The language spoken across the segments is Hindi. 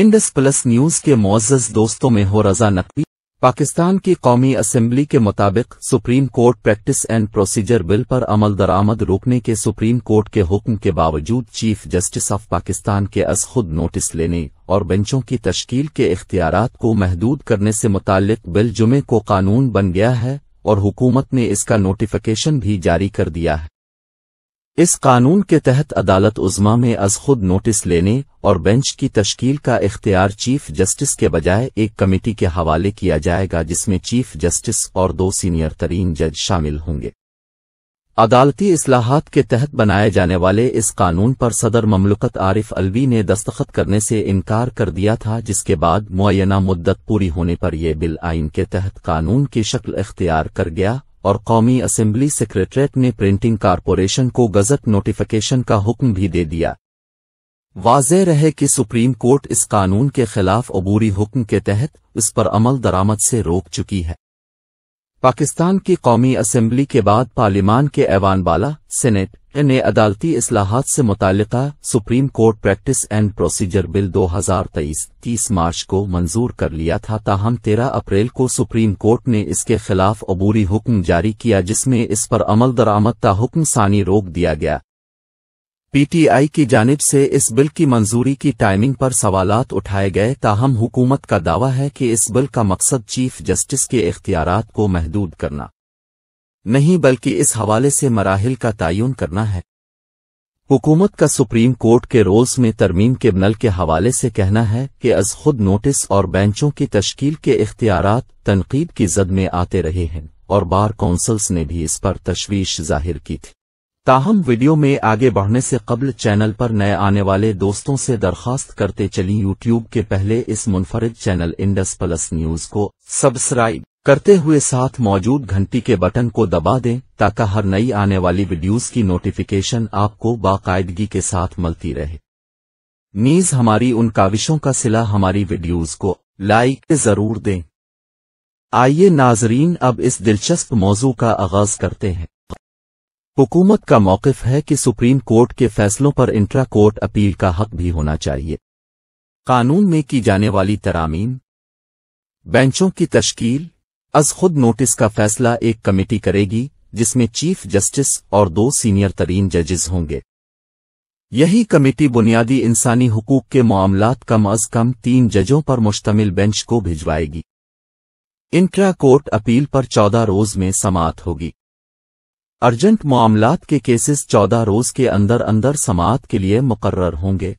इंडस प्लस न्यूज के मोजस दोस्तों में हो रजा नकवी पाकिस्तान की कौमी असम्बली के मुताबिक Supreme Court practice and procedure bill पर अमल दरामद रोकने के सुप्रीम कोर्ट के हुक्म के बावजूद चीफ जस्टिस ऑफ पाकिस्तान के अस खुद नोटिस लेने और बेंचों की तश्कील के इख्तियार को महदूद करने से मुतालिक बिल जुमे को कानून बन गया है और हुकूमत ने इसका नोटिफिकेशन भी जारी कर दिया है इस कानून के तहत अदालत उजमा में अज खुद नोटिस लेने और बेंच की तश्कील का इख्तियार चीफ जस्टिस के बजाय एक कमेटी के हवाले किया जाएगा जिसमें चीफ जस्टिस और दो सीनियर तरीन जज शामिल होंगे अदालती असलाहत के तहत बनाए जाने वाले इस कानून पर सदर ममलकत आरिफ अलवी ने दस्तखत करने से इनकार कर दिया था जिसके बाद मुयना मुद्दत पूरी होने पर यह बिल आइन के तहत कानून की शक्ल इख्तियार कर गया और कौमी असम्बली सेक्रेटरीट ने प्रिंटिंग कारपोरेशन को गजट नोटिफिकेशन का हुक्म भी दे दिया वाज रहे कि सुप्रीम कोर्ट इस कानून के खिलाफ अबूरी हुक्म के तहत इस पर अमल दरामद से रोक चुकी है पाकिस्तान की कौमी असम्बली के बाद पार्लियमान के ऐवान बाला सेनेट ने अदालती असलाहत से मुतल Supreme Court practice and procedure bill 2023 30 मार्च को मंजूर कर लिया था ताहम 13 अप्रैल को सुप्रीम कोर्ट ने इसके खिलाफ अबूरी हुक्म जारी किया जिसमें इस पर अमल दरामद का हुक्म सानी रोक दिया गया पीटीआई की जानब से इस बिल की मंजूरी की टाइमिंग पर सवाल उठाए गए ताहम हुकूमत का दावा है कि इस बिल का मकसद चीफ जस्टिस के इख्तियार को महदूद करना नहीं बल्कि इस हवाले से मराहल का तयन करना है हुकूमत का सुप्रीम कोर्ट के रोल्स में तरमीम के नल के हवाले से कहना है कि अज खुद नोटिस और बेंचों की तश्कील के इख्तियार तनकीद की जद में आते रहे हैं और बार काउंसल्स ने भी इस पर तशवीश जाहिर की थी ताहम वीडियो में आगे बढ़ने से कबल चैनल पर नए आने वाले दोस्तों से दरखास्त करते चली यूट्यूब के पहले इस मुनफरद चैनल इंडस प्लस न्यूज को सब्सक्राइब करते हुए साथ मौजूद घंटी के बटन को दबा दें ताकि हर नई आने वाली वीडियोस की नोटिफिकेशन आपको बाकायदगी के साथ मिलती रहे नीज हमारी उन काविशों का सिला हमारी वीडियोस को लाइक जरूर दें आइए नाजरीन अब इस दिलचस्प मौजू का आगाज करते हैं हुकूमत का मौकफ है कि सुप्रीम कोर्ट के फैसलों पर इंट्रा कोर्ट अपील का हक भी होना चाहिए कानून में की जाने वाली तरामीम बेंचों की तश्कील अज खुद नोटिस का फैसला एक कमेटी करेगी जिसमें चीफ जस्टिस और दो सीनियर तरीन जजेस होंगे यही कमेटी बुनियादी इंसानी हकूक के मामलात कम अज कम तीन जजों पर मुश्तमिल बेंच को भिजवाएगी इंट्रा कोर्ट अपील पर चौदह रोज में समात होगी अर्जेंट मामलात के केसेस चौदह रोज के अंदर अंदर समात के लिए मुकर्र होंगे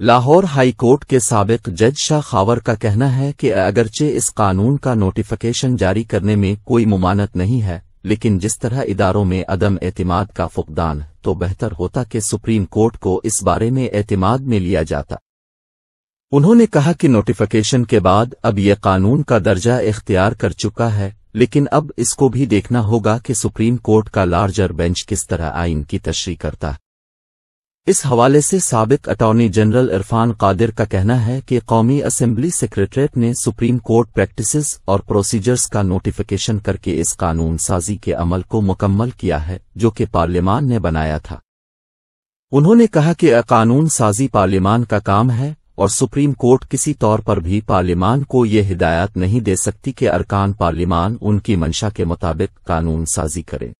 लाहौर हाई कोर्ट के सबक जज शाह खावर का कहना है कि अगरचे इस कानून का नोटिफिकेशन जारी करने में कोई ममानत नहीं है लेकिन जिस तरह इदारों में अदम एतमाद का फुकदान तो बेहतर होता कि सुप्रीम कोर्ट को इस बारे में एतमाद में लिया जाता उन्होंने कहा कि नोटिफिकेशन के बाद अब यह कानून का दर्जा इख्तियार कर चुका है लेकिन अब इसको भी देखना होगा कि सुप्रीम कोर्ट का लार्जर बेंच किस तरह आइन की तशरी करता है इस हवाले से सबक अटॉर्नी जनरल इरफान कादिर का कहना है कि कौमी असम्बली सेक्रेटरीट ने सुप्रीम कोर्ट प्रैक्टिस और प्रोसीजर्स का नोटिफिकेशन करके इस कानून साजी के अमल को मुकम्मल किया है जो कि पार्लियामान ने बनाया था उन्होंने कहा कि कानून साजी पार्लियामान का काम है और सुप्रीम कोर्ट किसी तौर पर भी पार्लियामान को यह हिदायत नहीं दे सकती कि अरकान पार्लियामान उनकी मंशा के मुताबिक कानून साजी करें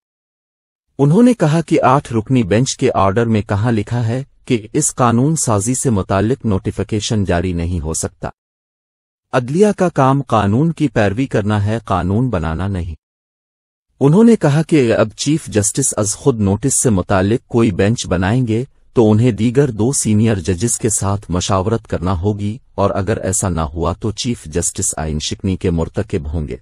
उन्होंने कहा कि आठ रुकनी बेंच के ऑर्डर में कहा लिखा है कि इस कानून साजी से मुतालिक नोटिफिकेशन जारी नहीं हो सकता अदलिया का काम कानून की पैरवी करना है कानून बनाना नहीं उन्होंने कहा कि अब चीफ जस्टिस अज खुद नोटिस से मुतालिक कोई बेंच बनाएंगे तो उन्हें दीगर दो सीनियर जजेस के साथ मशावरत करना होगी और अगर ऐसा ना हुआ तो चीफ जस्टिस आइन शिकनी के मुर्तकब होंगे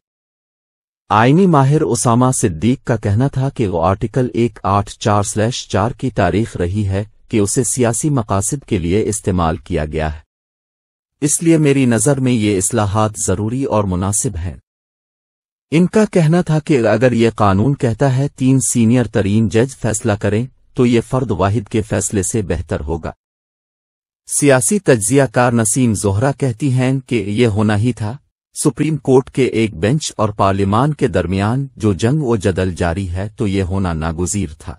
आईनी माहिर ओसामा सिद्दीक का कहना था कि वो आर्टिकल एक आठ चार स्लैश चार की तारीख रही है कि उसे सियासी मकासद के लिए इस्तेमाल किया गया है इसलिए मेरी नज़र में ये असलाहत ज़रूरी और मुनासिब हैं इनका कहना था कि अगर ये कानून कहता है तीन सीनियर तरीन जज फैसला करें तो ये फ़र्द वाहिद के फैसले से बेहतर होगा सियासी कार नसीम जोहरा कहती हैं कि ये होना ही था सुप्रीम कोर्ट के एक बेंच और पार्लियामान के दरमियान जो जंग व जदल जारी है तो ये होना नागुजीर था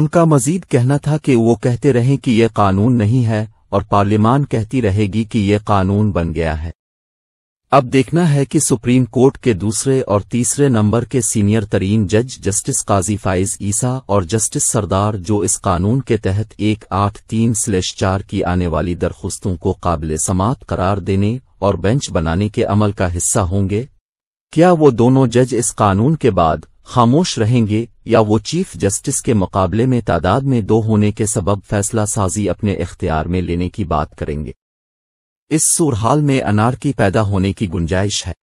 उनका मजीद कहना था कि वो कहते रहे कि यह कानून नहीं है और पार्लियामान कहती रहेगी कि यह कानून बन गया है अब देखना है कि सुप्रीम कोर्ट के दूसरे और तीसरे नंबर के सीनियर तरीन जज जस्टिस काजी फाइज ईसा और जस्टिस सरदार जो इस कानून के तहत एक आठ तीन स्लेश चार की आने वाली दरख्वास्तों को काबिल समात करार देने और बेंच बनाने के अमल का हिस्सा होंगे क्या वो दोनों जज इस कानून के बाद खामोश रहेंगे या वो चीफ जस्टिस के मुकाबले में तादाद में दो होने के सबब फैसला साजी अपने इख्तियार में लेने की बात करेंगे इस सूरहाल में अनारकी पैदा होने की गुंजाइश है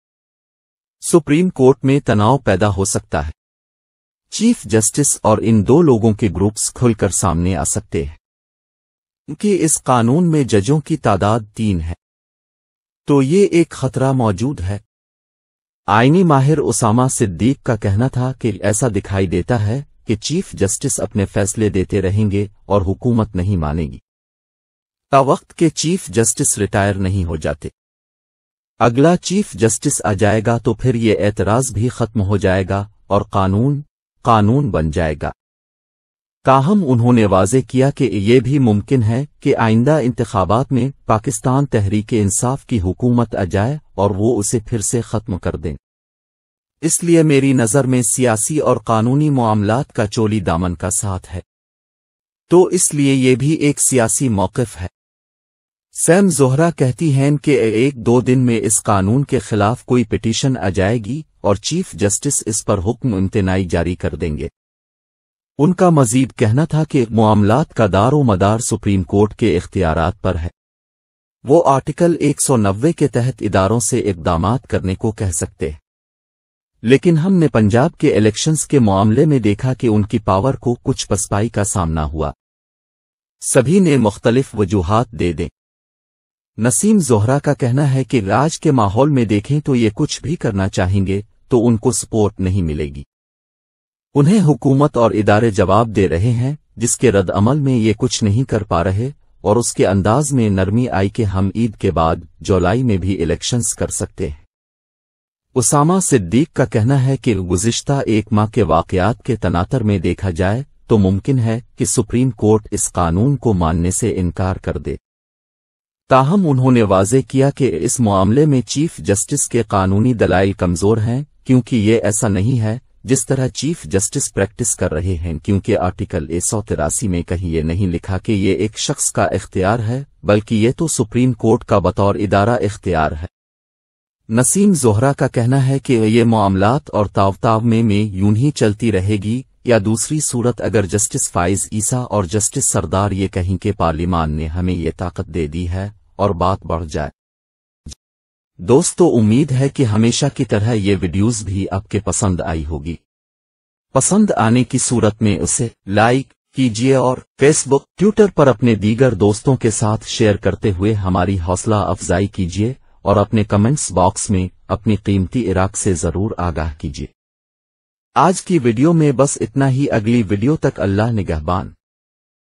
सुप्रीम कोर्ट में तनाव पैदा हो सकता है चीफ जस्टिस और इन दो लोगों के ग्रुप्स खुलकर सामने आ सकते हैं क्योंकि इस कानून में जजों की तादाद तीन है तो ये एक खतरा मौजूद है आईनी माहिर उसामा सिद्दीक का कहना था कि ऐसा दिखाई देता है कि चीफ जस्टिस अपने फैसले देते रहेंगे और हुकूमत नहीं मानेगी का वक्त के चीफ जस्टिस रिटायर नहीं हो जाते अगला चीफ जस्टिस आ जाएगा तो फिर ये एतराज भी खत्म हो जाएगा और कानून कानून बन जाएगा ताहम उन्होंने वाजे किया कि ये भी मुमकिन है कि आइंदा इंतबात में पाकिस्तान तहरीक इंसाफ की हुकूमत आ जाए और वो उसे फिर से खत्म कर दें इसलिए मेरी नज़र में सियासी और कानूनी मामलात का चोली दामन का साथ है तो इसलिए ये भी एक सियासी मौकफ है सैम जोहरा कहती हैं कि एक दो दिन में इस कानून के खिलाफ कोई पिटीशन आ जाएगी और चीफ जस्टिस इस पर हुक्म इम्तनाई जारी कर देंगे उनका मजीद कहना था कि मामलात का दारो मदार सुप्रीम कोर्ट के इख्तियार पर है वो आर्टिकल 190 के तहत इदारों से इकदाम करने को कह सकते हैं लेकिन हमने पंजाब के इलेक्शंस के मामले में देखा कि उनकी पावर को कुछ पसपाई का सामना हुआ सभी ने मुख्तलिफ वजूहत दे दें नसीम जोहरा का कहना है कि राज के माहौल में देखें तो ये कुछ भी करना चाहेंगे तो उनको सपोर्ट नहीं मिलेगी उन्हें हुकूमत और इदारे जवाब दे रहे हैं जिसके रद्दमल में ये कुछ नहीं कर पा रहे और उसके अंदाज में नरमी आई कि हम ईद के बाद जुलाई में भी इलेक्शंस कर सकते हैं उसामा सिद्दीक का कहना है कि गुजश्ता एक माह के वाकयात के तनातर में देखा जाए तो मुमकिन है कि सुप्रीम कोर्ट इस कानून को मानने से इनकार कर दे ताहम उन्होंने वाजे किया कि इस मामले में चीफ जस्टिस के कानूनी दलाइल कमजोर हैं क्योंकि ये ऐसा नहीं है जिस तरह चीफ जस्टिस प्रैक्टिस कर रहे हैं क्योंकि आर्टिकल एक सौ तिरासी में कहीं ये नहीं लिखा कि ये एक शख्स का इख्तियार है बल्कि ये तो सुप्रीम कोर्ट का बतौर इदारा इख्तियार है नसीम जोहरा का कहना है कि ये मामलात और तावताव में, में यूं ही चलती रहेगी या दूसरी सूरत अगर जस्टिस फाइज ईसा और जस्टिस सरदार ये कहें कि पार्लिमान ने हमें ये ताकत दे दी है और बात बढ़ जाए दोस्तों उम्मीद है कि हमेशा की तरह ये वीडियोस भी आपके पसंद आई होगी पसंद आने की सूरत में उसे लाइक कीजिए और फेसबुक ट्विटर पर अपने दीगर दोस्तों के साथ शेयर करते हुए हमारी हौसला अफजाई कीजिए और अपने कमेंट्स बॉक्स में अपनी कीमती इराक से जरूर आगाह कीजिए आज की वीडियो में बस इतना ही अगली वीडियो तक अल्लाह निगहबान